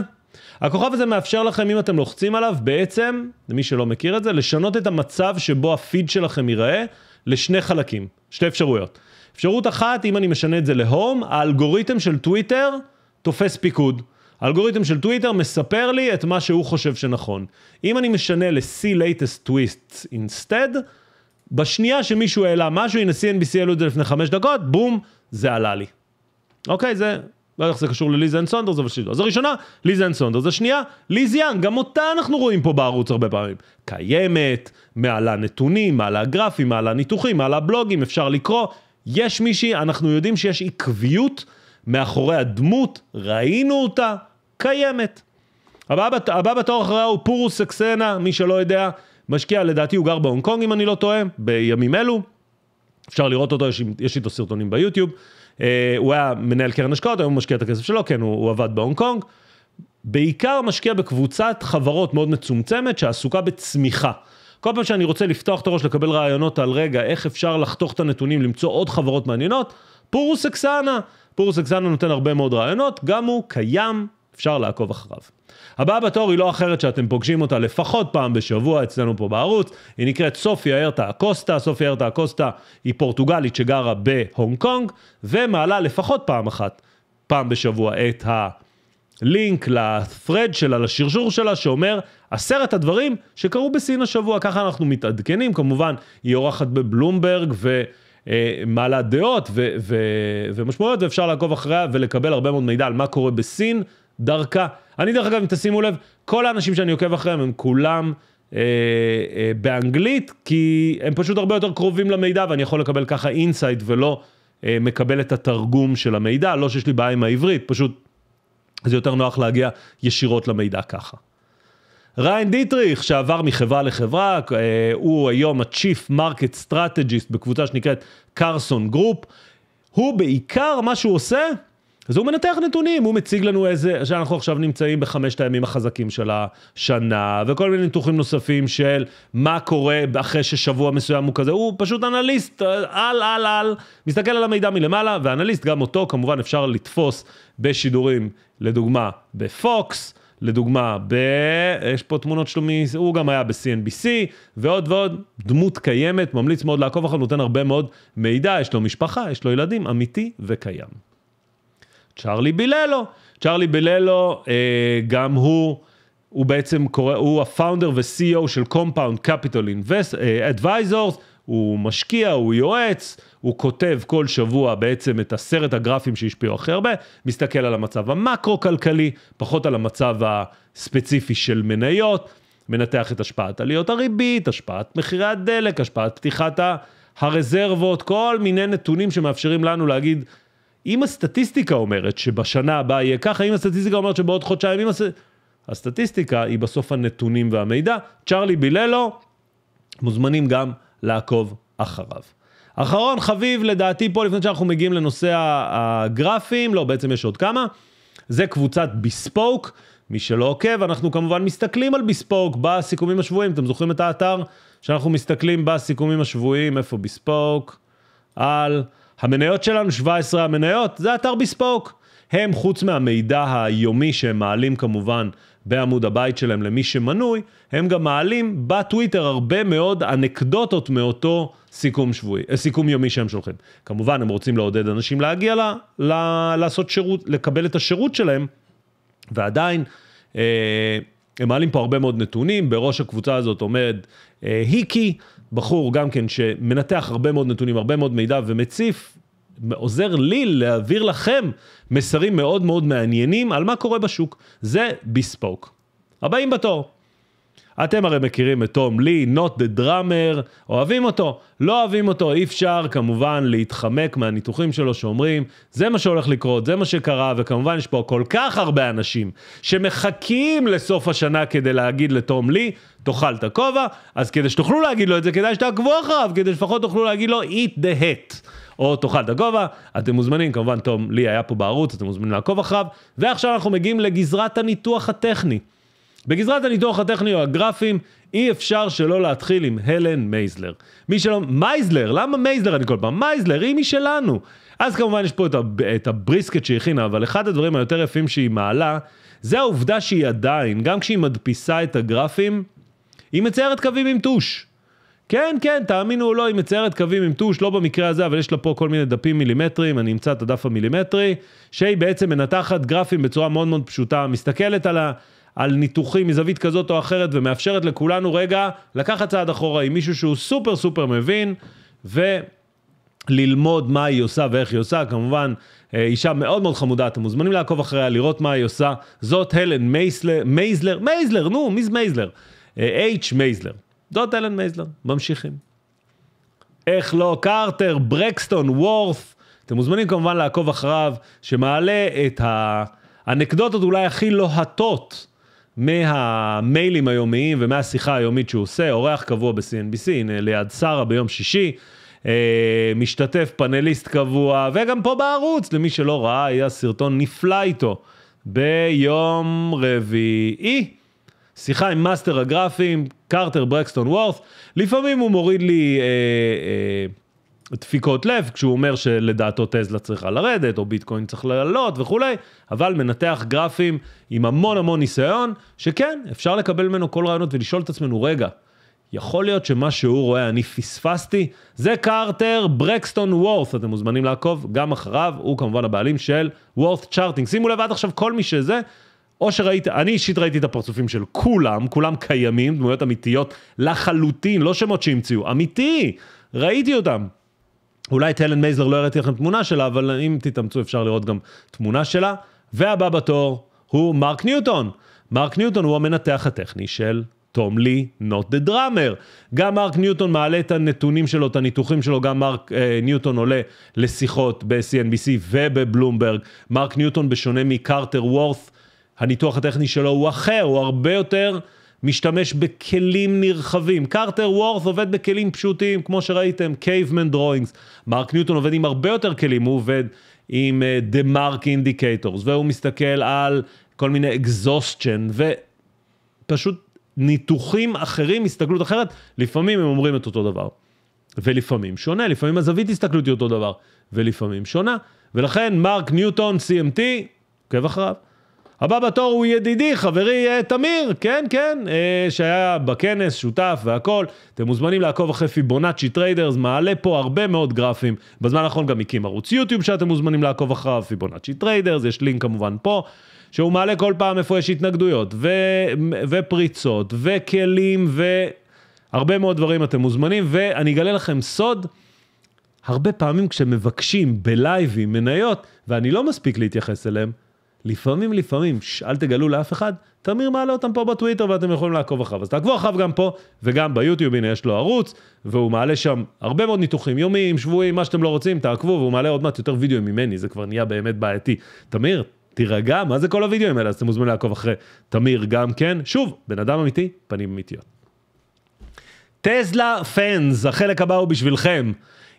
A: הכוכב הזה מאפשר לכם, אם אתם לוחצים עליו, בעצם, למי שלא מכיר את זה, לשנות את המצב שבו הפיד שלכם ייראה לשני חלקים, שתי אפשרויות. אפשרות אחת, אם אני משנה את זה להום, האלגוריתם של טוויטר תופס פיקוד. האלגוריתם של טוויטר מספר לי את מה שהוא חושב שנכון. אם אני משנה ל-see latest twists instead, בשנייה שמישהו העלה משהו, הנה CNBC העלו את זה לפני חמש דקות, בום, זה עלה לי. אוקיי, זה לא יודע איך זה קשור לליז אנד סונדרס, אבל שידעו. אז הראשונה, ליז אנד סונדרס. השנייה, ליז יאן, גם אותה אנחנו רואים פה בערוץ הרבה פעמים. קיימת, מעלה נתונים, מעלה גרפים, מעלה ניתוחים, מעלה בלוגים, אפשר לקרוא. יש מישהי, אנחנו יודעים שיש עקביות מאחורי הדמות, ראינו אותה, קיימת. הבא, בת, הבא בתור אחריה הוא פורוס אקסנה, מי שלא יודע, משקיע, לדעתי הוא גר בהונג קונג אם אני לא טועה, בימים אלו. אפשר לראות אותו, יש, יש איתו סרטונים ביוטיוב. אה, הוא היה מנהל קרן השקעות, היום הוא משקיע את הכסף שלו, כן, הוא, הוא עבד בהונג קונג. בעיקר משקיע בקבוצת חברות מאוד מצומצמת שעסוקה בצמיחה. כל פעם שאני רוצה לפתוח את הראש, לקבל רעיונות על רגע, איך אפשר לחתוך את הנתונים, למצוא עוד חברות מעניינות, פורוס אקסנה. פורוס אקסנה נותן הרבה מאוד רעיונות, גם הוא קיים, אפשר לעקוב אחריו. הבאה בתור היא לא אחרת שאתם פוגשים אותה לפחות פעם בשבוע אצלנו פה בערוץ, היא נקראת סופיה ארתה אקוסטה, סופיה ארתה אקוסטה היא פורטוגלית שגרה בהונג קונג, ומעלה לפחות פעם אחת, פעם בשבוע, את הלינק לפרד שלה, לשרשור שלה, שאומר עשרת הדברים שקרו בסין השבוע, ככה אנחנו מתעדכנים, כמובן, היא אורחת בבלומברג ו... אה, מעלה דעות ו- ו- ומשמעויות, ואפשר לעקוב אחריה ולקבל הרבה מאוד מידע על מה קורה בסין דרכה. אני דרך אגב, אם תשימו לב, כל האנשים שאני עוקב אחריהם הם כולם אה, אה, באנגלית, כי הם פשוט הרבה יותר קרובים למידע ואני יכול לקבל ככה אינסייט ולא אה, מקבל את התרגום של המידע, לא שיש לי בעיה עם העברית, פשוט זה יותר נוח להגיע ישירות למידע ככה. ריין דיטריך, שעבר מחברה לחברה, אה, הוא היום ה-Chief Market Strategist בקבוצה שנקראת קרסון גרופ. הוא בעיקר, מה שהוא עושה, אז הוא מנתח נתונים, הוא מציג לנו איזה, שאנחנו עכשיו נמצאים בחמשת הימים החזקים של השנה, וכל מיני ניתוחים נוספים של מה קורה אחרי ששבוע מסוים הוא כזה, הוא פשוט אנליסט, על, על, על, מסתכל על המידע מלמעלה, ואנליסט, גם אותו כמובן אפשר לתפוס בשידורים, לדוגמה בפוקס, לדוגמה, ב... יש פה תמונות שלו, הוא גם היה ב-CNBC, ועוד ועוד, דמות קיימת, ממליץ מאוד לעקוב אחריו, נותן הרבה מאוד מידע, יש לו משפחה, יש לו ילדים, אמיתי וקיים. צ'ארלי ביללו. צ'ארלי ביללו, אה, גם הוא, הוא בעצם קורא, הוא הפאונדר ו-CEO של Compound Capital Invest, אה, Advisors, הוא משקיע, הוא יועץ, הוא כותב כל שבוע בעצם את עשרת הגרפים שהשפיעו הכי הרבה, מסתכל על המצב המקרו-כלכלי, פחות על המצב הספציפי של מניות, מנתח את השפעת עליות הריבית, השפעת מחירי הדלק, השפעת פתיחת הרזרבות, כל מיני נתונים שמאפשרים לנו להגיד אם הסטטיסטיקה אומרת שבשנה הבאה יהיה ככה, אם הסטטיסטיקה אומרת שבעוד חודשיים, אם הס... הסטטיסטיקה היא בסוף הנתונים והמידע. צ'רלי ביללו, מוזמנים גם לעקוב אחריו. אחרון חביב לדעתי פה לפני שאנחנו מגיעים לנושא הגרפים, לא בעצם יש עוד כמה, זה קבוצת ביספוק, מי שלא עוקב אנחנו כמובן מסתכלים על ביספוק בסיכומים השבועיים, אתם זוכרים את האתר שאנחנו מסתכלים בסיכומים השבועיים, איפה ביספוק, על... המניות שלנו 17 המניות, זה אתר בספוק. הם, חוץ מהמידע היומי שהם מעלים כמובן בעמוד הבית שלהם למי שמנוי, הם גם מעלים בטוויטר הרבה מאוד אנקדוטות מאותו סיכום, שבועי, אה, סיכום יומי שהם שולחים. כמובן, הם רוצים לעודד אנשים להגיע ל, ל, לעשות שירות, לקבל את השירות שלהם, ועדיין, אה, הם מעלים פה הרבה מאוד נתונים, בראש הקבוצה הזאת עומד אה, היקי, בחור גם כן שמנתח הרבה מאוד נתונים, הרבה מאוד מידע ומציף, עוזר לי להעביר לכם מסרים מאוד מאוד מעניינים על מה קורה בשוק. זה ביספוק. הבאים בתור. אתם הרי מכירים את תום לי, נוט דה דראמר, אוהבים אותו, לא אוהבים אותו, אי אפשר כמובן להתחמק מהניתוחים שלו שאומרים, זה מה שהולך לקרות, זה מה שקרה, וכמובן יש פה כל כך הרבה אנשים שמחכים לסוף השנה כדי להגיד לתום לי, תאכל את הכובע, אז כדי שתוכלו להגיד לו את זה, כדאי שתעקבו אחריו, כדי שלפחות תוכלו להגיד לו, eat the hat. או תאכל את הגובה, אתם מוזמנים, כמובן תום לי היה פה בערוץ, אתם מוזמנים לעקוב אחריו, ועכשיו אנחנו מגיעים לגזרת הניתוח הטכני. בגזרת הניתוח הטכני או הגרפים, אי אפשר שלא להתחיל עם הלן מייזלר. מי שלא... מייזלר, למה מייזלר אני כל פעם? מייזלר, היא משלנו. אז כמובן יש פה את, הב... את הבריסקט שהיא הכינה, אבל אחד הדברים היותר יפים שהיא מעלה, זה העובדה שהיא עדיין, גם כשהיא מדפיסה את הגרפים, היא מציירת קווים עם טוש. כן, כן, תאמינו או לא, היא מציירת קווים עם טוש, לא במקרה הזה, אבל יש לה פה כל מיני דפים מילימטריים, אני אמצא את הדף המילימטרי, שהיא בעצם מנתחת גרפים בצורה מאוד מאוד פשוטה, מסתכלת על ה... על ניתוחים מזווית כזאת או אחרת, ומאפשרת לכולנו רגע לקחת צעד אחורה עם מישהו שהוא סופר סופר מבין, וללמוד מה היא עושה ואיך היא עושה, כמובן. אה, אישה מאוד מאוד חמודה, אתם מוזמנים לעקוב אחריה, לראות מה היא עושה. זאת הלן מייסלר, מייזלר, מייזלר, נו, מי זה מייזלר? אייץ' אה, מייזלר. זאת הלן מייזלר, ממשיכים. איך לא, קרטר, ברקסטון, וורף. אתם מוזמנים כמובן לעקוב אחריו, שמעלה את האנקדוטות אולי הכי לוהטות לא מהמיילים היומיים ומהשיחה היומית שהוא עושה, אורח קבוע ב-CNBC, הנה ליד שרה ביום שישי, אה, משתתף, פאנליסט קבוע, וגם פה בערוץ, למי שלא ראה, היה סרטון נפלא איתו ביום רביעי. שיחה עם מאסטר הגרפים, קרטר ברקסטון וורף, לפעמים הוא מוריד לי... אה, אה, דפיקות לב, כשהוא אומר שלדעתו טזלה צריכה לרדת, או ביטקוין צריך לעלות וכולי, אבל מנתח גרפים עם המון המון ניסיון, שכן, אפשר לקבל ממנו כל רעיונות ולשאול את עצמנו, רגע, יכול להיות שמה שהוא רואה אני פספסתי? זה קרטר ברקסטון וורת', אתם מוזמנים לעקוב גם אחריו, הוא כמובן הבעלים של וורת' צ'ארטינג. שימו לב עד עכשיו כל מי שזה, או שראית, אני אישית ראיתי את הפרצופים של כולם, כולם קיימים, דמויות אמיתיות לחלוטין, לא שמות שהמציאו, אמיתי, ראיתי אותם. אולי את הלן מייזלר לא הראיתי לכם תמונה שלה, אבל אם תתאמצו אפשר לראות גם תמונה שלה. והבא בתור הוא מרק ניוטון. מרק ניוטון הוא המנתח הטכני של תום לי, נוט דה דראמר. גם מרק ניוטון מעלה את הנתונים שלו, את הניתוחים שלו, גם מרק אה, ניוטון עולה לשיחות ב-CNBC ובבלומברג. מרק ניוטון, בשונה מקרטר וורת', הניתוח הטכני שלו הוא אחר, הוא הרבה יותר... משתמש בכלים נרחבים. קרטר וורס עובד בכלים פשוטים, כמו שראיתם, קייבמן דרוינגס. מרק ניוטון עובד עם הרבה יותר כלים, הוא עובד עם דה מרק אינדיקטורס, והוא מסתכל על כל מיני אקזוסטשן, ופשוט ניתוחים אחרים, הסתכלות אחרת, לפעמים הם אומרים את אותו דבר. ולפעמים שונה, לפעמים הזווית הסתכלות היא אותו דבר, ולפעמים שונה. ולכן מרק ניוטון, CMT, עוקב אחריו. הבא בתור הוא ידידי, חברי אה, תמיר, כן, כן, אה, שהיה בכנס, שותף והכול. אתם מוזמנים לעקוב אחרי פיבונאצ'י טריידרס, מעלה פה הרבה מאוד גרפים. בזמן האחרון גם הקים ערוץ יוטיוב שאתם מוזמנים לעקוב אחריו, פיבונאצ'י טריידרס, יש לינק כמובן פה. שהוא מעלה כל פעם איפה יש התנגדויות, ו... ופריצות, וכלים, והרבה מאוד דברים אתם מוזמנים, ואני אגלה לכם סוד, הרבה פעמים כשמבקשים בלייבים מניות, ואני לא מספיק להתייחס אליהם, לפעמים, לפעמים, אל תגלו לאף אחד, תמיר מעלה אותם פה בטוויטר ואתם יכולים לעקוב אחריו. אז תעקבו אחריו גם פה וגם ביוטיוב, הנה יש לו ערוץ, והוא מעלה שם הרבה מאוד ניתוחים יומיים, שבועיים, מה שאתם לא רוצים, תעקבו, והוא מעלה עוד מעט יותר וידאו ממני, זה כבר נהיה באמת בעייתי. תמיר, תירגע, מה זה כל הוידאוים האלה? אז אתם מוזמנים לעקוב אחרי תמיר גם כן. שוב, בן אדם אמיתי, פנים אמיתיות. טסלה פאנס, החלק הבא הוא בשבילכם.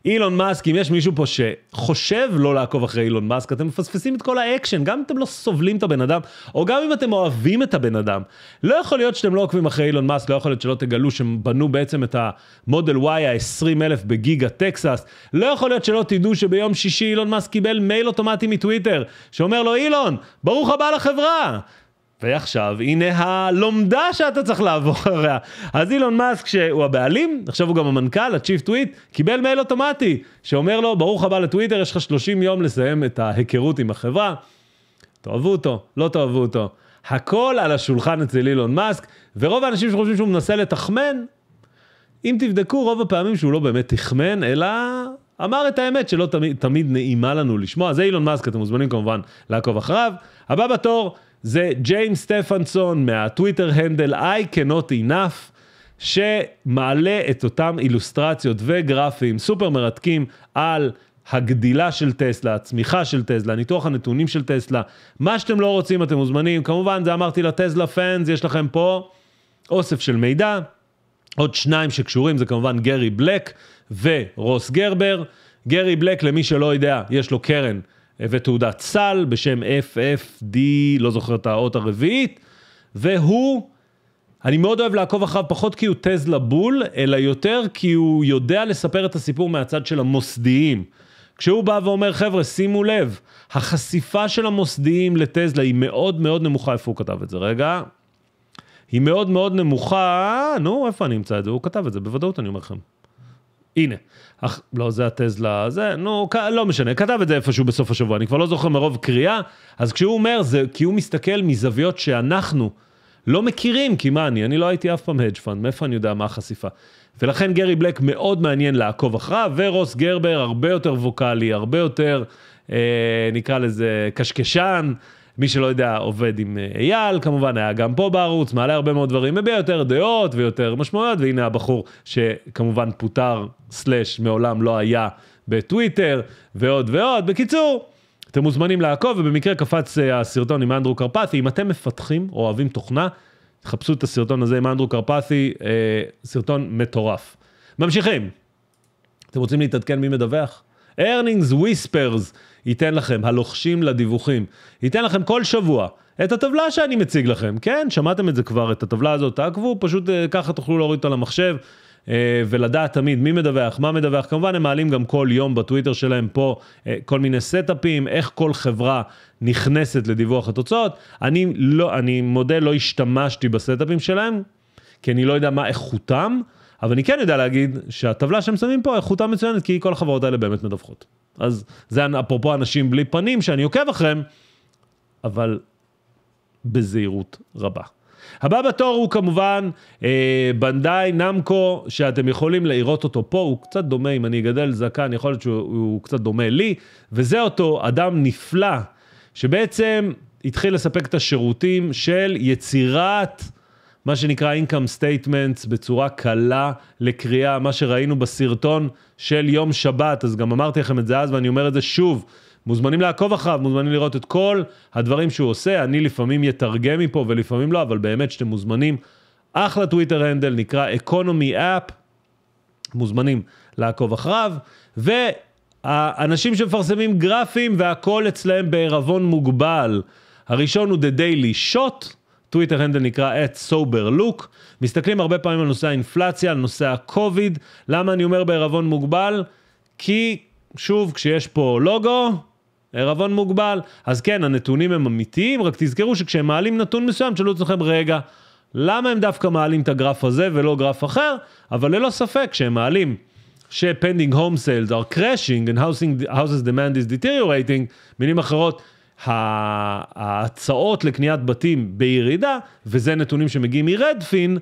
A: אילון מאסק, אם יש מישהו פה שחושב לא לעקוב אחרי אילון מאסק, אתם מפספסים את כל האקשן, גם אם אתם לא סובלים את הבן אדם, או גם אם אתם אוהבים את הבן אדם. לא יכול להיות שאתם לא עוקבים אחרי אילון מאסק, לא יכול להיות שלא תגלו שהם בנו בעצם את המודל Y ה-20 אלף בגיגה טקסס. לא יכול להיות שלא תדעו שביום שישי אילון מאסק קיבל מייל אוטומטי מטוויטר, שאומר לו, אילון, ברוך הבא לחברה! ועכשיו, הנה הלומדה שאתה צריך לעבור אחריה. אז אילון מאסק, שהוא הבעלים, עכשיו הוא גם המנכ"ל, הצ'יפ טוויט, קיבל מייל אוטומטי, שאומר לו, ברוך הבא לטוויטר, יש לך 30 יום לסיים את ההיכרות עם החברה. תאהבו אותו, לא תאהבו אותו. הכל על השולחן אצל אילון מאסק, ורוב האנשים שחושבים שהוא מנסה לתחמן, אם תבדקו, רוב הפעמים שהוא לא באמת תחמן, אלא אמר את האמת שלא תמיד, תמיד נעימה לנו לשמוע. זה אילון מאסק, אתם מוזמנים כמובן לעקוב אחריו. הבא בתור, זה ג'יימס סטפנסון מהטוויטר הנדל I cannot enough, שמעלה את אותם אילוסטרציות וגרפים סופר מרתקים על הגדילה של טסלה, הצמיחה של טסלה, ניתוח הנתונים של טסלה, מה שאתם לא רוצים אתם מוזמנים, כמובן זה אמרתי לטסלה פאנס, יש לכם פה אוסף של מידע, עוד שניים שקשורים זה כמובן גרי בלק ורוס גרבר, גרי בלק למי שלא יודע, יש לו קרן. ותעודת סל בשם FFD, לא זוכר את האות הרביעית, והוא, אני מאוד אוהב לעקוב אחריו, פחות כי הוא טזלה בול, אלא יותר כי הוא יודע לספר את הסיפור מהצד של המוסדיים. כשהוא בא ואומר, חבר'ה, שימו לב, החשיפה של המוסדיים לטזלה היא מאוד מאוד נמוכה, איפה הוא כתב את זה? רגע. היא מאוד מאוד נמוכה, נו, איפה אני אמצא את זה? הוא כתב את זה, בוודאות אני אומר לכם. הנה. אך, לא, זה הטזלה, זה, נו, כ, לא משנה, כתב את זה איפשהו בסוף השבוע, אני כבר לא זוכר מרוב קריאה, אז כשהוא אומר, זה כי הוא מסתכל מזוויות שאנחנו לא מכירים, כי מה אני, אני לא הייתי אף פעם הדג' פאנד, מאיפה אני יודע מה החשיפה? ולכן גרי בלק מאוד מעניין לעקוב אחריו, ורוס גרבר הרבה יותר ווקאלי, הרבה יותר, אה, נקרא לזה, קשקשן. מי שלא יודע, עובד עם אה, אייל, כמובן היה גם פה בערוץ, מעלה הרבה מאוד דברים, מביע יותר דעות ויותר משמעויות, והנה הבחור שכמובן פוטר סלאש מעולם לא היה בטוויטר, ועוד ועוד. בקיצור, אתם מוזמנים לעקוב, ובמקרה קפץ אה, הסרטון עם אנדרו קרפתי. אם אתם מפתחים או אוהבים תוכנה, חפשו את הסרטון הזה עם אנדרו קרפתי, אה, סרטון מטורף. ממשיכים. אתם רוצים להתעדכן מי מדווח? ארנינגס וויספרס ייתן לכם, הלוחשים לדיווחים, ייתן לכם כל שבוע את הטבלה שאני מציג לכם. כן, שמעתם את זה כבר, את הטבלה הזאת, תעקבו, פשוט אה, ככה תוכלו להוריד אותה למחשב. אה, ולדעת תמיד מי מדווח, מה מדווח. כמובן, הם מעלים גם כל יום בטוויטר שלהם פה אה, כל מיני סטאפים, איך כל חברה נכנסת לדיווח התוצאות. אני, לא, אני מודה, לא השתמשתי בסטאפים שלהם, כי אני לא יודע מה איכותם, אבל אני כן יודע להגיד שהטבלה שהם שמים פה, איכותה מצוינת, כי כל החברות האלה באמת מדווחות. אז זה אפרופו אנשים בלי פנים שאני עוקב אחריהם, אבל בזהירות רבה. הבא בתור הוא כמובן אה, בנדאי נמקו, שאתם יכולים לראות אותו פה, הוא קצת דומה, אם אני אגדל זקן, יכול להיות שהוא קצת דומה לי, וזה אותו אדם נפלא, שבעצם התחיל לספק את השירותים של יצירת... מה שנקרא Income Statements בצורה קלה לקריאה, מה שראינו בסרטון של יום שבת, אז גם אמרתי לכם את זה אז ואני אומר את זה שוב, מוזמנים לעקוב אחריו, מוזמנים לראות את כל הדברים שהוא עושה. אני לפעמים יתרגם מפה ולפעמים לא, אבל באמת שאתם מוזמנים. אחלה טוויטר הנדל, נקרא אקונומי אפ, מוזמנים לעקוב אחריו. והאנשים שמפרסמים גרפים והכל אצלהם בעירבון מוגבל. הראשון הוא The Daily Shot. טוויטר הנדל נקרא את סובר לוק. מסתכלים הרבה פעמים על נושא האינפלציה, על נושא הקוביד. למה אני אומר בעירבון מוגבל? כי, שוב, כשיש פה לוגו, ערבון מוגבל. אז כן, הנתונים הם אמיתיים, רק תזכרו שכשהם מעלים נתון מסוים, תשאלו את עצמכם, רגע, למה הם דווקא מעלים את הגרף הזה ולא גרף אחר? אבל ללא ספק, כשהם מעלים ש-pending home sales are crashing and housing, houses demand is deteriorating, מילים אחרות, ההצעות לקניית בתים בירידה, וזה נתונים שמגיעים מרדפין,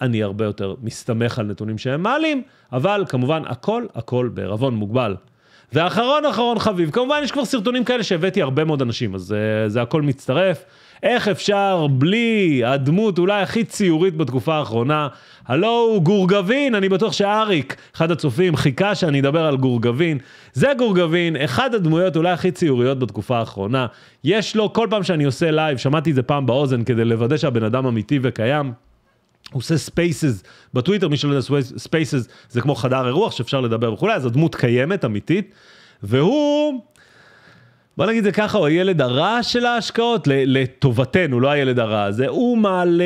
A: אני הרבה יותר מסתמך על נתונים שהם מעלים, אבל כמובן הכל הכל בערבון מוגבל. ואחרון אחרון חביב, כמובן יש כבר סרטונים כאלה שהבאתי הרבה מאוד אנשים, אז uh, זה הכל מצטרף. איך אפשר בלי הדמות אולי הכי ציורית בתקופה האחרונה? הלו הוא גורגבין, אני בטוח שאריק, אחד הצופים, חיכה שאני אדבר על גורגבין. זה גורגבין, אחד הדמויות אולי הכי ציוריות בתקופה האחרונה. יש לו, כל פעם שאני עושה לייב, שמעתי את זה פעם באוזן כדי לוודא שהבן אדם אמיתי וקיים. הוא עושה ספייסס בטוויטר, מי שלא יודע ספייסס זה כמו חדר אירוח שאפשר לדבר וכולי, אז הדמות קיימת, אמיתית, והוא, בוא נגיד זה ככה, הוא הילד הרע של ההשקעות, לטובתנו, לא הילד הרע הזה, הוא מעלה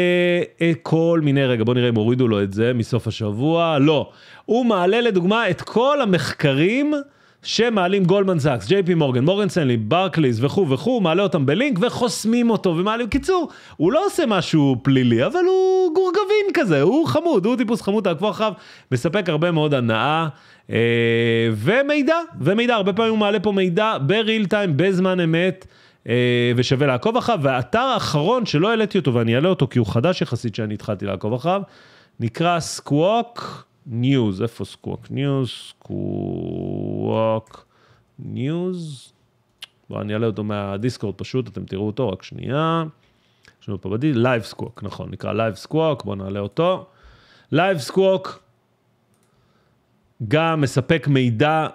A: את אה, כל מיני, רגע בוא נראה אם הורידו לו את זה מסוף השבוע, לא, הוא מעלה לדוגמה את כל המחקרים שמעלים גולדמן זאקס, ג'יי פי מורגן, מורגן סנלי, ברקליס וכו' וכו', מעלה אותם בלינק וחוסמים אותו ומעלים. קיצור, הוא לא עושה משהו פלילי, אבל הוא גורגבין כזה, הוא חמוד, הוא טיפוס חמוד, תעקבו אחריו, מספק הרבה מאוד הנאה. אה, ומידע, ומידע, הרבה פעמים הוא מעלה פה מידע בריל טיים, בזמן אמת. אה, ושווה לעקוב אחריו, והאתר האחרון שלא העליתי אותו ואני אעלה אותו כי הוא חדש יחסית שאני התחלתי לעקוב אחריו, נקרא סקווק ניוז, איפה סקווק ניוז? סקווק... ווק ניוז. בואו אני אעלה אותו מהדיסקורד פשוט, אתם תראו אותו, רק שנייה. יש לנו פה בדיל, לייב סקווק, נכון, נקרא לייב סקווק, בואו נעלה אותו. לייב סקווק גם מספק מידע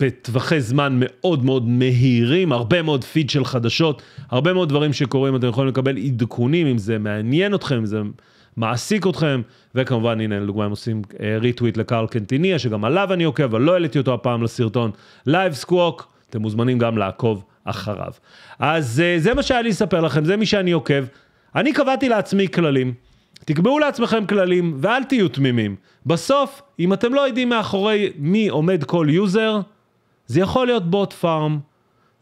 A: בטווחי זמן מאוד מאוד מהירים, הרבה מאוד פיד של חדשות, הרבה מאוד דברים שקורים, אתם יכולים לקבל עדכונים, אם זה מעניין אתכם, אם זה מעסיק אתכם, וכמובן, הנה, לדוגמה, הם עושים ריטוויט אה, לקרל קנטיניה, שגם עליו אני עוקב, אבל לא העליתי אותו הפעם לסרטון. לייב סקווק, אתם מוזמנים גם לעקוב אחריו. אז אה, זה מה שהיה לי לספר לכם, זה מי שאני עוקב. אני קבעתי לעצמי כללים. תקבעו לעצמכם כללים ואל תהיו תמימים. בסוף, אם אתם לא יודעים מאחורי מי עומד כל יוזר, זה יכול להיות בוט פארם,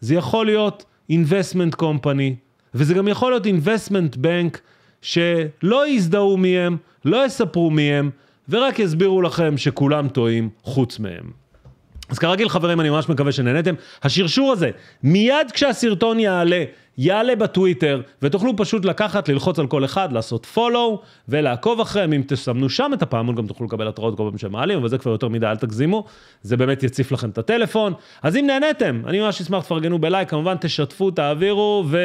A: זה יכול להיות investment company, וזה גם יכול להיות investment bank, שלא יזדהו מי הם, לא יספרו מי הם, ורק יסבירו לכם שכולם טועים חוץ מהם. אז כרגיל חברים, אני ממש מקווה שנהנתם. השרשור הזה, מיד כשהסרטון יעלה, יעלה בטוויטר, ותוכלו פשוט לקחת, ללחוץ על כל אחד, לעשות פולו, ולעקוב אחריהם. אם תסמנו שם את הפעמון, גם תוכלו לקבל התראות כל פעם שהם מעלים, אבל זה כבר יותר מדי, אל תגזימו. זה באמת יציף לכם את הטלפון. אז אם נהנתם, אני ממש אשמח, תפרגנו בלייק, כמובן תשתפו, תעבירו, ו...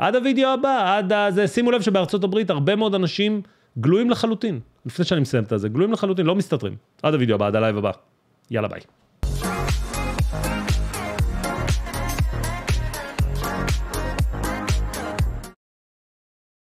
A: עד הוידאו הבא, עד הזה. שימו לב שבארצות הברית הרבה מאוד אנשים גלויים לחלוטין. לפני שאני מסיים את זה, גלויים לחלוטין, לא מסתתרים. עד הוידאו הבא, עד הלייב הבא. יאללה ביי.